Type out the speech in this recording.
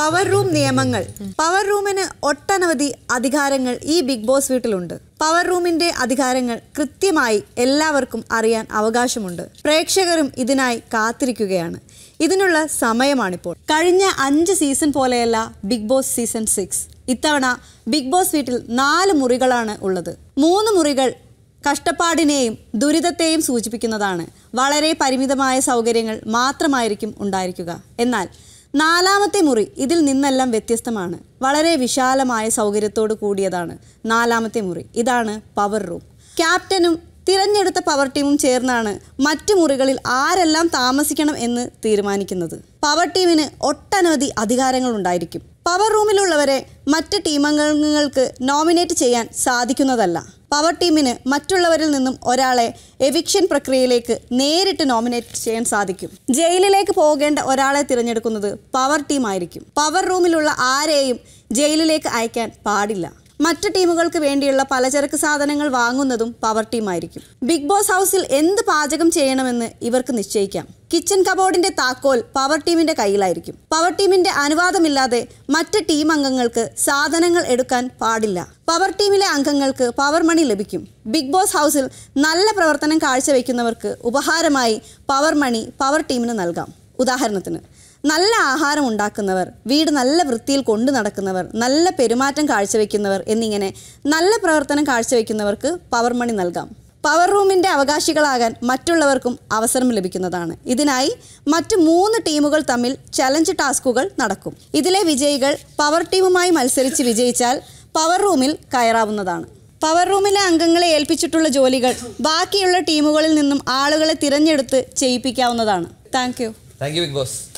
power room നിയമങ്ങൾ power റൂമിന് ഒട്ടനവധി അധികാരങ്ങൾ ഈ ബിഗ് ബോസ് വീട്ടിലുണ്ട് പവർ റൂമിന്റെ അധികാരങ്ങൾ കൃത്യമായി എല്ലാവർക്കും അറിയാൻ അവകാശമുണ്ട് പ്രേക്ഷകരും ഇതിനായി കാത്തിരിക്കുകയാണ് ഇതിനുള്ള സമയമാണിപ്പോൾ കഴിഞ്ഞ അഞ്ച് സീസൺ പോലെയല്ല ബിഗ് ബോസ് സീസൺ സിക്സ് ഇത്തവണ ബിഗ് ബോസ് വീട്ടിൽ നാല് മുറികളാണ് ഉള്ളത് മൂന്ന് മുറികൾ കഷ്ടപ്പാടിനെയും ദുരിതത്തെയും സൂചിപ്പിക്കുന്നതാണ് വളരെ പരിമിതമായ സൗകര്യങ്ങൾ മാത്രമായിരിക്കും ഉണ്ടായിരിക്കുക എന്നാൽ നാലാമത്തെ മുറി ഇതിൽ നിന്നെല്ലാം വ്യത്യസ്തമാണ് വളരെ വിശാലമായ സൗകര്യത്തോട് കൂടിയതാണ് നാലാമത്തെ മുറി ഇതാണ് പവർ റൂം ക്യാപ്റ്റനും തിരഞ്ഞെടുത്ത പവർ ടീമും ചേർന്നാണ് മറ്റു മുറികളിൽ ആരെല്ലാം താമസിക്കണം എന്ന് തീരുമാനിക്കുന്നത് പവർ ടീമിന് ഒട്ടനവധി അധികാരങ്ങൾ ഉണ്ടായിരിക്കും പവർ റൂമിലുള്ളവരെ മറ്റ് ടീമംഗങ്ങൾക്ക് നോമിനേറ്റ് ചെയ്യാൻ സാധിക്കുന്നതല്ല പവർ ടീമിന് മറ്റുള്ളവരിൽ നിന്നും ഒരാളെ എവിക്ഷൻ പ്രക്രിയയിലേക്ക് നേരിട്ട് നോമിനേറ്റ് ചെയ്യാൻ സാധിക്കും ജയിലിലേക്ക് പോകേണ്ട ഒരാളെ തിരഞ്ഞെടുക്കുന്നത് പവർ ടീമായിരിക്കും പവർ റൂമിലുള്ള ആരെയും ജയിലിലേക്ക് അയക്കാൻ പാടില്ല മറ്റു ടീമുകൾക്ക് വേണ്ടിയുള്ള പലചരക്ക് സാധനങ്ങൾ വാങ്ങുന്നതും പവർ ടീമായിരിക്കും ബിഗ് ബോസ് ഹൗസിൽ എന്ത് പാചകം ചെയ്യണമെന്ന് ഇവർക്ക് നിശ്ചയിക്കാം കിച്ചൻ കബോർഡിന്റെ താക്കോൽ പവർ ടീമിന്റെ കയ്യിലായിരിക്കും പവർ ടീമിന്റെ അനുവാദമില്ലാതെ മറ്റ് ടീം അംഗങ്ങൾക്ക് സാധനങ്ങൾ എടുക്കാൻ പാടില്ല പവർ ടീമിലെ അംഗങ്ങൾക്ക് പവർ മണി ലഭിക്കും ബിഗ് ബോസ് ഹൗസിൽ നല്ല പ്രവർത്തനം കാഴ്ചവെക്കുന്നവർക്ക് ഉപഹാരമായി പവർ മണി പവർ ടീമിന് നൽകാം ഉദാഹരണത്തിന് നല്ല ആഹാരം ഉണ്ടാക്കുന്നവർ വീട് നല്ല വൃത്തിയിൽ കൊണ്ടു നടക്കുന്നവർ നല്ല പെരുമാറ്റം കാഴ്ചവെക്കുന്നവർ എന്നിങ്ങനെ നല്ല പ്രവർത്തനം കാഴ്ചവെക്കുന്നവർക്ക് പവർ മണി നൽകാം പവർ റൂമിൻ്റെ അവകാശികളാകാൻ മറ്റുള്ളവർക്കും അവസരം ലഭിക്കുന്നതാണ് ഇതിനായി മറ്റ് മൂന്ന് ടീമുകൾ തമ്മിൽ ചലഞ്ച് ടാസ്കുകൾ നടക്കും ഇതിലെ വിജയികൾ പവർ ടീമുമായി മത്സരിച്ച് വിജയിച്ചാൽ പവർ റൂമിൽ കയറാവുന്നതാണ് പവർ റൂമിലെ അംഗങ്ങളെ ഏൽപ്പിച്ചിട്ടുള്ള ജോലികൾ ബാക്കിയുള്ള ടീമുകളിൽ നിന്നും ആളുകളെ തിരഞ്ഞെടുത്ത് ചെയ്യിപ്പിക്കാവുന്നതാണ് thank you thank you Bigg boss